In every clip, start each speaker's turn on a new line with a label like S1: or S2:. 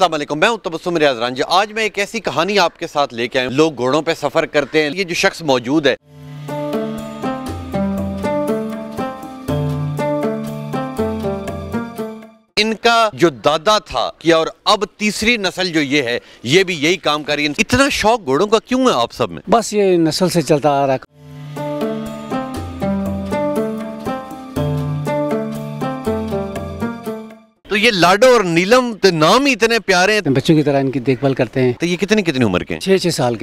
S1: السلام علیکم میں ہوں تبسم آج میں ایک ایسی کہانی آپ کے کے ساتھ لے لوگ گھوڑوں پہ سفر کرتے ہیں یہ جو شخص موجود ہے ان کا جو دادا تھا کیا اور اب تیسری نسل جو یہ ہے یہ بھی یہی کام کر رہی ہے اتنا شوق گھوڑوں کا کیوں ہے آپ سب میں
S2: بس یہ نسل سے چلتا آ رہا ہے
S1: تو یہ لاڈو اور نیلم تو نام ہی اتنے پیارے ہیں بچوں کی طرح ان کی دیکھ بھال کرتے ہیں تو یہ کتنی کتنی عمر کے کے سال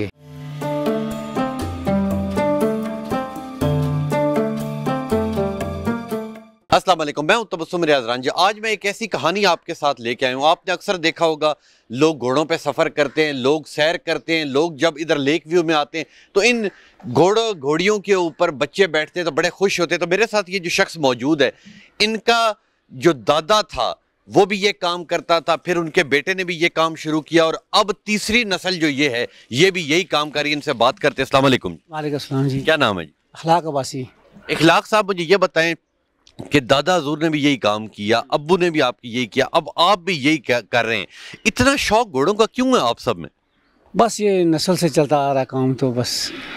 S1: السلام علیکم میں ہوں آج میں ایک ایسی کہانی آپ کے ساتھ لے کے آئے ہوں آپ نے اکثر دیکھا ہوگا لوگ گھوڑوں پہ سفر کرتے ہیں لوگ سیر کرتے ہیں لوگ جب ادھر لیک ویو میں آتے ہیں تو ان گھوڑوں گھوڑیوں کے اوپر بچے بیٹھتے ہیں تو بڑے خوش ہوتے ہیں تو میرے ساتھ یہ جو شخص موجود ہے ان کا جو دادا تھا وہ بھی یہ کام کرتا تھا پھر ان کے بیٹے نے بھی یہ کام شروع کیا اور اب تیسری نسل جو یہ ہے یہ بھی یہی کام کر رہی ہے ان سے بات کرتے اسلام علیکم
S2: وعلیکم السلام جی کیا نام ہے جی اخلاق عباسی
S1: اخلاق صاحب مجھے یہ بتائیں کہ دادا حضور نے بھی یہی کام کیا ابو نے بھی آپ کی یہی کیا اب آپ بھی یہی کر رہے ہیں اتنا شوق گھوڑوں کا کیوں ہے آپ سب میں
S2: بس یہ نسل سے چلتا آ رہا کام تو بس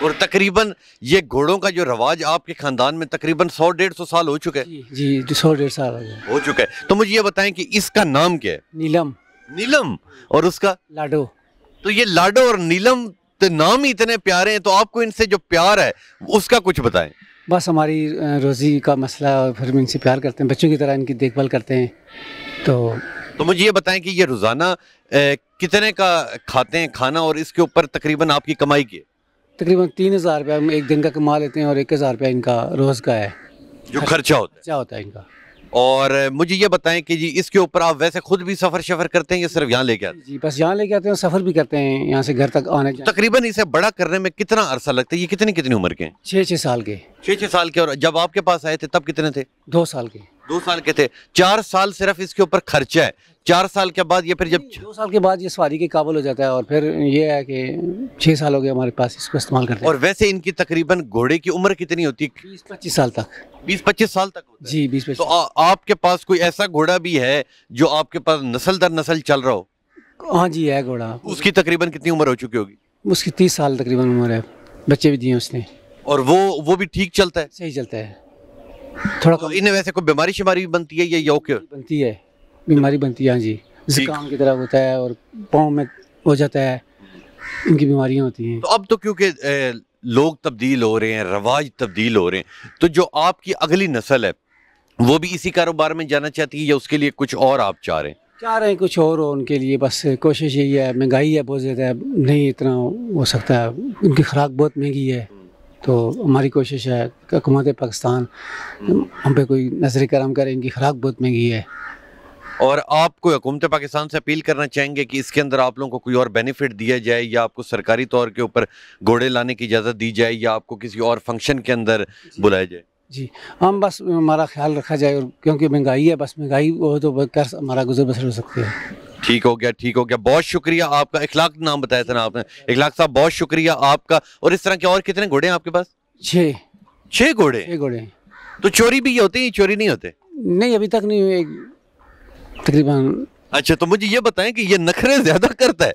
S1: اور تقریباً یہ گھوڑوں کا جو رواج آپ کے خاندان میں تقریباً سو ڈیڑھ سو سال ہو چکے
S2: جی جی سو ڈیڑھ سال
S1: ہو چکا ہے تو مجھے یہ بتائیں کہ اس کا نام کیا ہے نیلم نیلم اور اس کا لاڈو تو یہ لاڈو اور نیلم تو نام ہی اتنے پیارے ہیں تو آپ کو ان سے جو پیار ہے اس کا کچھ بتائیں
S2: بس ہماری روزی کا مسئلہ پھر ہم ان سے پیار کرتے ہیں بچوں کی طرح ان کی دیکھ بھال کرتے ہیں تو
S1: تو مجھے یہ بتائیں کہ یہ روزانہ کتنے کا کھاتے ہیں کھانا اور اس کے اوپر تقریباً آپ کی کمائی کی
S2: تقریباً تین ہزار روپیہ ایک دن کا کما لیتے ہیں اور ایک ہزار روپیہ ان کا روز کا
S1: ہے جو خرچہ ہوتا ہے خرچہ ہوتا ہے ان کا اور مجھے یہ بتائیں کہ جی اس کے اوپر آپ ویسے خود بھی سفر شفر کرتے ہیں یا صرف یہاں لے کے آتے ہیں
S2: جی بس یہاں لے کے آتے ہیں سفر بھی کرتے ہیں یہاں سے گھر تک آنے
S1: تقریباً اسے بڑا کرنے میں کتنا عرصہ لگتا ہے یہ کتنی کتنی عمر کے ہیں
S2: چھ چھ سال کے
S1: چھ چھ سال کے اور جب آپ کے پاس آئے تھے تب کتنے تھے دو سال کے دو سال کے تھے چار سال صرف اس کے اوپر خرچہ ہے چار سال کے بعد یہ پھر جب دو
S2: سال کے بعد یہ سواری کے قابل ہو جاتا ہے اور پھر یہ ہے کہ چھ سال ہو گئے ہمارے پاس اس کو استعمال کرتے ہیں
S1: اور ویسے ان کی تقریباً گھوڑے کی عمر کتنی ہوتی ہے بیس بیس بیس پچیس پچیس پچیس سال جی، سال تک تک جی آپ کے پاس کوئی ایسا گھوڑا بھی ہے جو آپ کے پاس نسل در نسل چل رہا ہو
S2: ہاں جی ہے گھوڑا
S1: اس کی تقریباً کتنی عمر ہو چکی ہوگی
S2: اس کی تیس سال تقریباً عمر ہے بچے بھی دیے اس نے
S1: اور وہ وہ بھی ٹھیک چلتا ہے صحیح چلتا ہے تھوڑا انہیں ویسے کوئی بیماری شماری بھی بنتی ہے یا بنتی
S2: ہے بیماری بنتی ہے ہاں جی زکام کی طرح ہوتا ہے اور پاؤں میں ہو جاتا ہے ان کی بیماریاں ہوتی ہیں تو
S1: اب تو کیونکہ لوگ تبدیل ہو رہے ہیں رواج تبدیل ہو رہے ہیں تو جو آپ کی اگلی نسل ہے وہ بھی اسی کاروبار میں جانا چاہتی ہے یا اس کے لیے کچھ اور آپ چاہ رہے ہیں
S2: چاہ رہے ہیں کچھ اور ہو ان کے لیے بس کوشش یہی ہے مہنگائی ہے بہت زیادہ نہیں اتنا ہو سکتا ہے ان کی خوراک بہت مہنگی ہے تو ہماری کوشش ہے کہ حکومت پاکستان ہم پہ کوئی نظر کرم کرے ان کی خوراک بہت مہنگی ہے
S1: اور آپ کو حکومت پاکستان سے اپیل کرنا چاہیں گے کہ اس کے اندر آپ لوگوں کو کوئی اور بینیفٹ دیا جائے یا آپ کو سرکاری طور کے اوپر گھوڑے لانے کی اجازت دی جائے یا آپ کو کسی اور فنکشن کے اندر جی۔ بلایا جائے
S2: جی ہم بس ہمارا خیال رکھا جائے اور کیونکہ مہنگائی ہے بس مہنگائی وہ تو ہمارا گزر بسر ہو
S1: سکتی ہے ٹھیک ہو گیا ٹھیک ہو گیا بہت شکریہ آپ کا اخلاق نام بتایا تھا نا آپ نے اخلاق صاحب بہت شکریہ آپ کا اور اس طرح کے اور کتنے گھوڑے ہیں آپ کے پاس چھ چھ گھوڑے تو چوری بھی یہ ہوتی ہے چوری نہیں ہوتے
S2: نہیں ابھی تک نہیں ہوئے
S1: تقریباً اچھا تو مجھے یہ بتائیں کہ یہ نخرے زیادہ کرتا ہے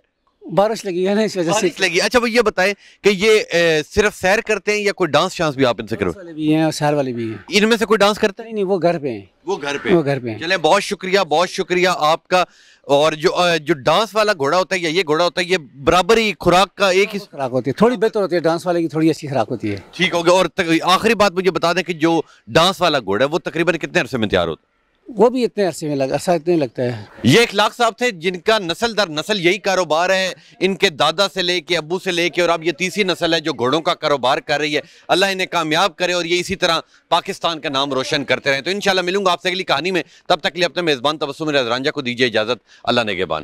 S1: بارش لگی ہے نا اس وجہ سے لگی اچھا وہ یہ بتائیں کہ یہ صرف سیر کرتے ہیں یا کوئی ڈانس شانس بھی آپ ان سے کرو والے
S2: بھی ہیں اور سیر والے بھی ہیں
S1: ان میں سے کوئی ڈانس کرتا ہے نہیں وہ گھر پہ ہیں وہ گھر پہ وہ گھر پہ چلیں بہت شکریہ بہت شکریہ آپ کا اور جو جو ڈانس والا گھوڑا ہوتا ہے یا یہ گھوڑا ہوتا ہے یہ برابر ہی خوراک کا ایک ہی
S2: خوراک ہوتی ہے تھوڑی بہتر ہوتی ہے ڈانس والے کی تھوڑی اچھی خوراک ہوتی ہے
S1: ٹھیک ہو اور آخری بات مجھے بتا دیں کہ جو ڈانس والا گھوڑا ہے وہ تقریباً کتنے عرصے میں تیار ہوتا ہے
S2: وہ بھی اتنے عرصہ اتنے لگتا ہے
S1: یہ اخلاق صاحب تھے جن کا نسل در نسل یہی کاروبار ہے ان کے دادا سے لے کے ابو سے لے کے اور اب یہ تیسری نسل ہے جو گھوڑوں کا کاروبار کر رہی ہے اللہ انہیں کامیاب کرے اور یہ اسی طرح پاکستان کا نام روشن کرتے رہے تو انشاءاللہ ملوں گا آپ سے اگلی کہانی میں تب تک لیے اپنے میزبان تبسم رضرانجا کو دیجیے اجازت اللہ نگہبان